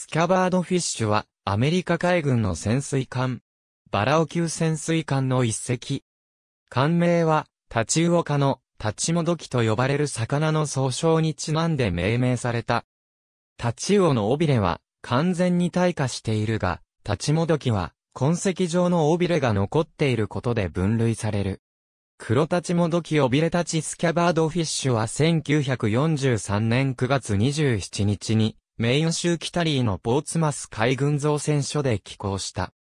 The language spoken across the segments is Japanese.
スキャバードフィッシュは、アメリカ海軍の潜水艦。バラオ級潜水艦の一隻。艦名は、タチウオ科の、タチモドキと呼ばれる魚の総称にちなんで命名された。タチウオの尾びれは、完全に退化しているが、タチモドキは、痕跡状の尾びれが残っていることで分類される。黒立ちもどき尾びれ立ちスキャバードフィッシュは1943年9月27日にメイン州キタリーのポーツマス海軍造船所で寄港した。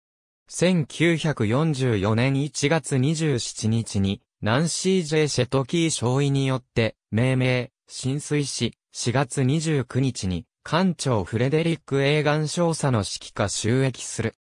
1944年1月27日に、ナンシー・ジェ・シェトキー少尉によって、命名、浸水し、4月29日に、艦長フレデリック・エーガン少佐の指揮下収益する。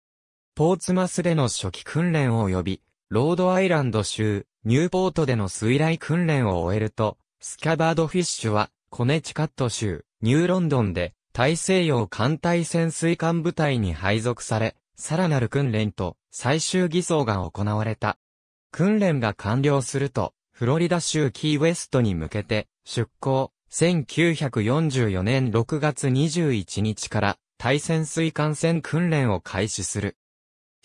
ポーツマスでの初期訓練及び、ロードアイランド州、ニューポートでの水雷訓練を終えると、スキャバードフィッシュは、コネチカット州、ニューロンドンで、大西洋艦隊潜水艦部隊に配属され、さらなる訓練と最終偽装が行われた。訓練が完了すると、フロリダ州キーウェストに向けて出港、1944年6月21日から対潜水艦船訓練を開始する。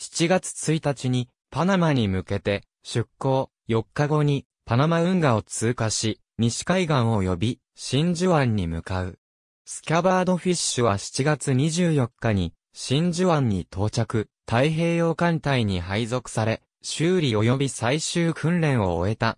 7月1日にパナマに向けて出港、4日後にパナマ運河を通過し、西海岸を呼び、真珠湾に向かう。スキャバードフィッシュは7月24日に、真珠湾に到着、太平洋艦隊に配属され、修理及び最終訓練を終えた。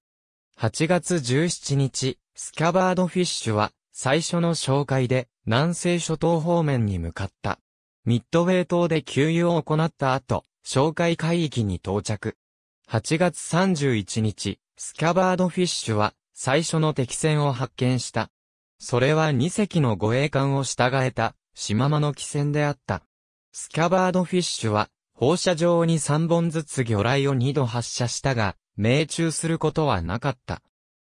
8月17日、スキャバードフィッシュは、最初の紹介で、南西諸島方面に向かった。ミッドウェイ島で給油を行った後、紹介海域に到着。8月31日、スキャバードフィッシュは、最初の敵船を発見した。それは2隻の護衛艦を従えた、島間の汽船であった。スキャバードフィッシュは、放射状に3本ずつ魚雷を2度発射したが、命中することはなかった。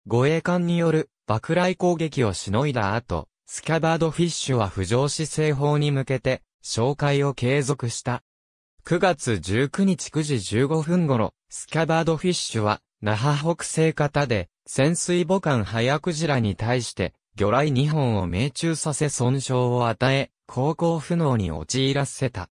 護衛艦による爆雷攻撃をしのいだ後、スキャバードフィッシュは浮上し西方に向けて、紹介を継続した。9月19日9時15分頃、スキャバードフィッシュは、那覇北西方で、潜水母艦ハヤクジラに対して、魚雷2本を命中させ損傷を与え、航行不能に陥らせた。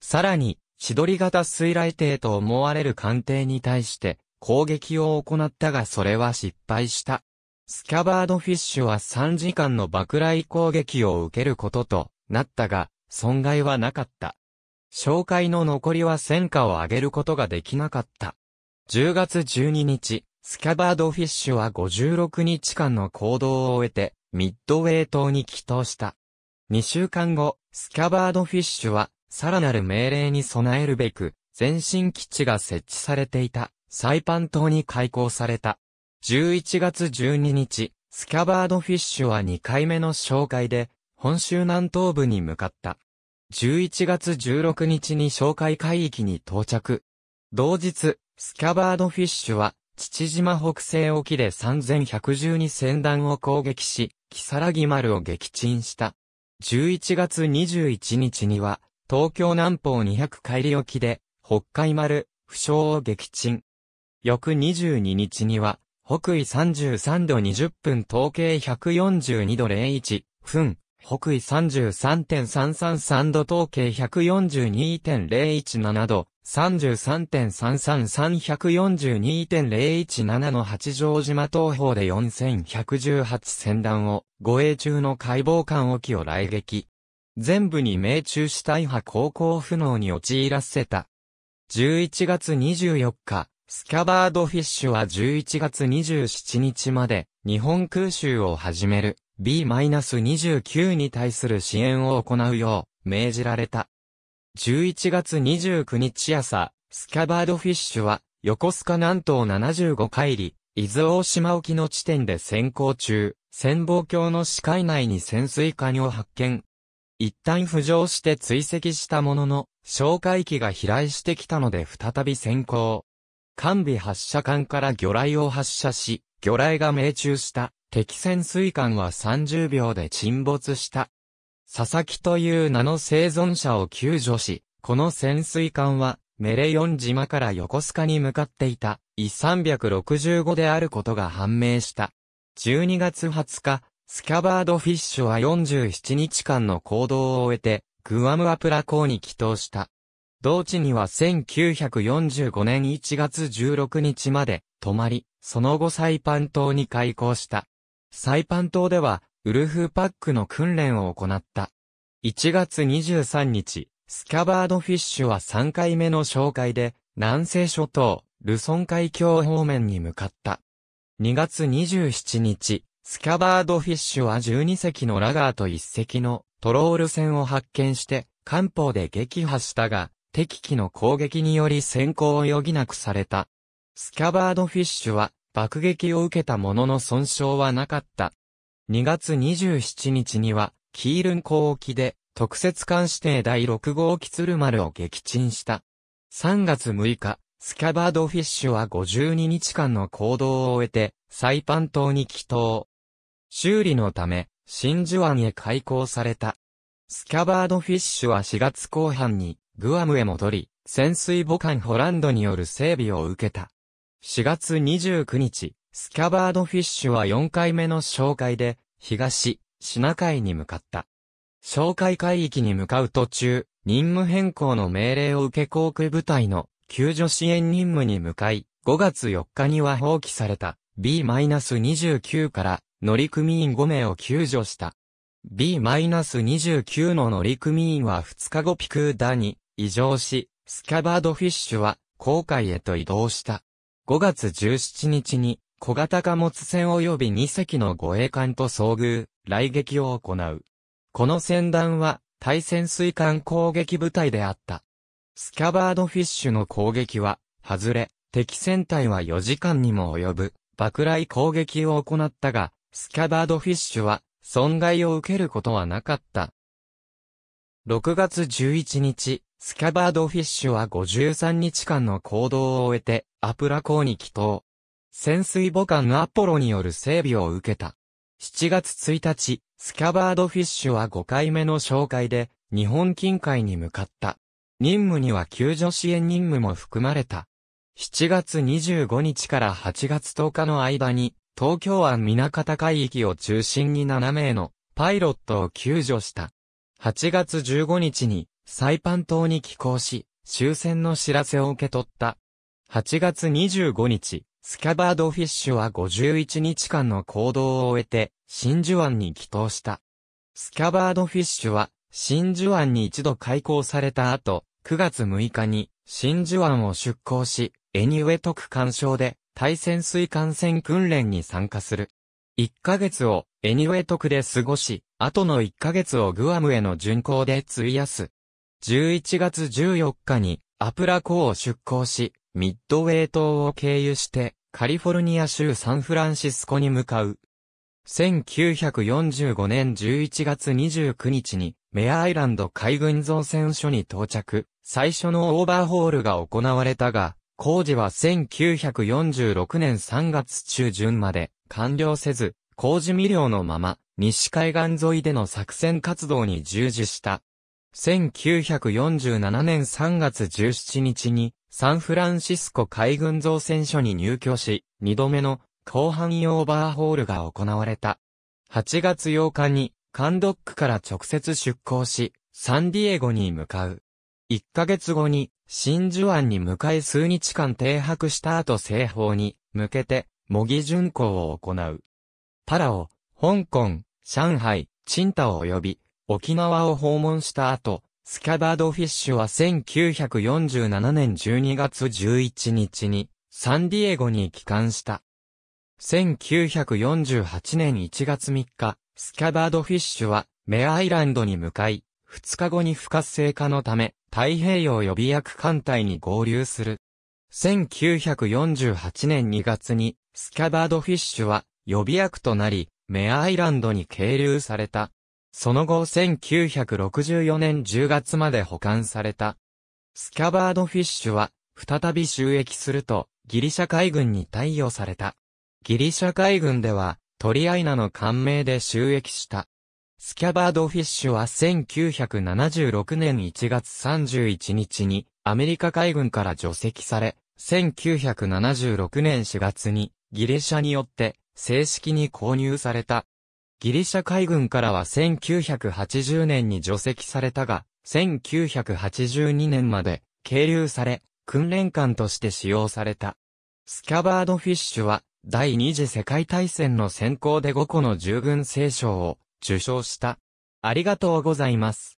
さらに、千鳥型水雷艇と思われる艦艇に対して攻撃を行ったがそれは失敗した。スキャバードフィッシュは3時間の爆雷攻撃を受けることとなったが、損害はなかった。紹介の残りは戦果を上げることができなかった。10月12日、スキャバードフィッシュは56日間の行動を終えて、ミッドウェイ島に帰島した。2週間後、スキャバードフィッシュは、さらなる命令に備えるべく、前進基地が設置されていた、サイパン島に開港された。11月12日、スキャバードフィッシュは2回目の紹介で、本州南東部に向かった。11月16日に紹介海域に到着。同日、スキャバードフィッシュは父島北西沖で3112船団を攻撃し、木更木丸を撃沈した。11月21日には、東京南方200海里沖で、北海丸、負傷を撃沈。翌22日には、北緯33度20分統計142度01分、北緯33.333度統計142.017度、33.33342.017の八丈島東方で4118船団を、護衛中の解剖艦沖を来撃。全部に命中死体派航行不能に陥らせた。11月24日、スキャバードフィッシュは11月27日まで、日本空襲を始める B-29 に対する支援を行うよう、命じられた。11月29日朝、スキャバードフィッシュは、横須賀南東75海里、伊豆大島沖の地点で潜航中、潜望鏡の視界内に潜水艦を発見。一旦浮上して追跡したものの、哨戒機が飛来してきたので再び潜航。完備発射管から魚雷を発射し、魚雷が命中した敵潜水艦は30秒で沈没した。佐々木という名の生存者を救助し、この潜水艦は、メレヨン島から横須賀に向かっていた、E365 であることが判明した。12月20日、スキャバードフィッシュは47日間の行動を終えて、グアムアプラ港に帰島した。同地には1945年1月16日まで、泊まり、その後サイパン島に開港した。サイパン島では、ウルフパックの訓練を行った。1月23日、スキャバードフィッシュは3回目の紹介で、南西諸島、ルソン海峡方面に向かった。2月27日、スキャバードフィッシュは12隻のラガーと1隻のトロール船を発見して、艦砲で撃破したが、敵機の攻撃により先行を余儀なくされた。スキャバードフィッシュは爆撃を受けたものの損傷はなかった。2月27日には、キールン港沖で、特設艦指定第6号機鶴丸を撃沈した。3月6日、スキャバードフィッシュは52日間の行動を終えて、サイパン島に帰島。修理のため、真珠湾へ開港された。スキャバードフィッシュは4月後半に、グアムへ戻り、潜水母艦ホランドによる整備を受けた。4月29日、スキャバードフィッシュは4回目の紹介で、東、シナ海に向かった。紹介海域に向かう途中、任務変更の命令を受け航空部隊の救助支援任務に向かい、5月4日には放棄された B-29 から乗組員5名を救助した。B-29 の乗組員は2日後ピクーダに異常し、スキャバードフィッシュは航海へと移動した。5月17日に小型貨物船及び2隻の護衛艦と遭遇、来撃を行う。この船団は、対潜水艦攻撃部隊であった。スキャバードフィッシュの攻撃は、外れ、敵船隊は4時間にも及ぶ、爆雷攻撃を行ったが、スキャバードフィッシュは、損害を受けることはなかった。6月11日、スキャバードフィッシュは53日間の行動を終えて、アプラ港に帰島。潜水母艦アポロによる整備を受けた。7月1日、スキャバードフィッシュは5回目の紹介で、日本近海に向かった。任務には救助支援任務も含まれた。7月25日から8月10日の間に、東京湾港方海域を中心に7名のパイロットを救助した。8月15日に、サイパン島に寄港し、終戦の知らせを受け取った。8月25日、スキャバードフィッシュは51日間の行動を終えて、真珠湾に帰投した。スキャバードフィッシュは、真珠湾に一度開港された後、9月6日に、真珠湾を出港し、エニウェトク艦渉で、対潜水艦船訓練に参加する。1ヶ月を、エニウェトクで過ごし、後の1ヶ月をグアムへの巡航で費やす。11月14日に、アプラ港を出港し、ミッドウェイ島を経由して、カリフォルニア州サンフランシスコに向かう。1945年11月29日に、メアアイランド海軍造船所に到着、最初のオーバーホールが行われたが、工事は1946年3月中旬まで完了せず、工事未了のまま、西海岸沿いでの作戦活動に従事した。1947年3月17日に、サンフランシスコ海軍造船所に入居し、二度目の広囲オ用バーホールが行われた。8月8日にカンドックから直接出港し、サンディエゴに向かう。1ヶ月後に真珠湾に向かい数日間停泊した後西方に向けて模擬巡航を行う。パラオ、香港、上海、チンタオ及び沖縄を訪問した後、スキャバードフィッシュは1947年12月11日にサンディエゴに帰還した。1948年1月3日、スキャバードフィッシュはメアイランドに向かい、2日後に不活性化のため太平洋予備役艦隊に合流する。1948年2月にスキャバードフィッシュは予備役となり、メアイランドに係留された。その後1964年10月まで保管された。スキャバードフィッシュは、再び収益すると、ギリシャ海軍に対応された。ギリシャ海軍では、トリアイナの艦名で収益した。スキャバードフィッシュは1976年1月31日にアメリカ海軍から除籍され、1976年4月にギリシャによって正式に購入された。ギリシャ海軍からは1980年に除籍されたが、1982年まで、係留され、訓練艦として使用された。スキャバードフィッシュは、第二次世界大戦の先行で5個の従軍聖賞を受賞した。ありがとうございます。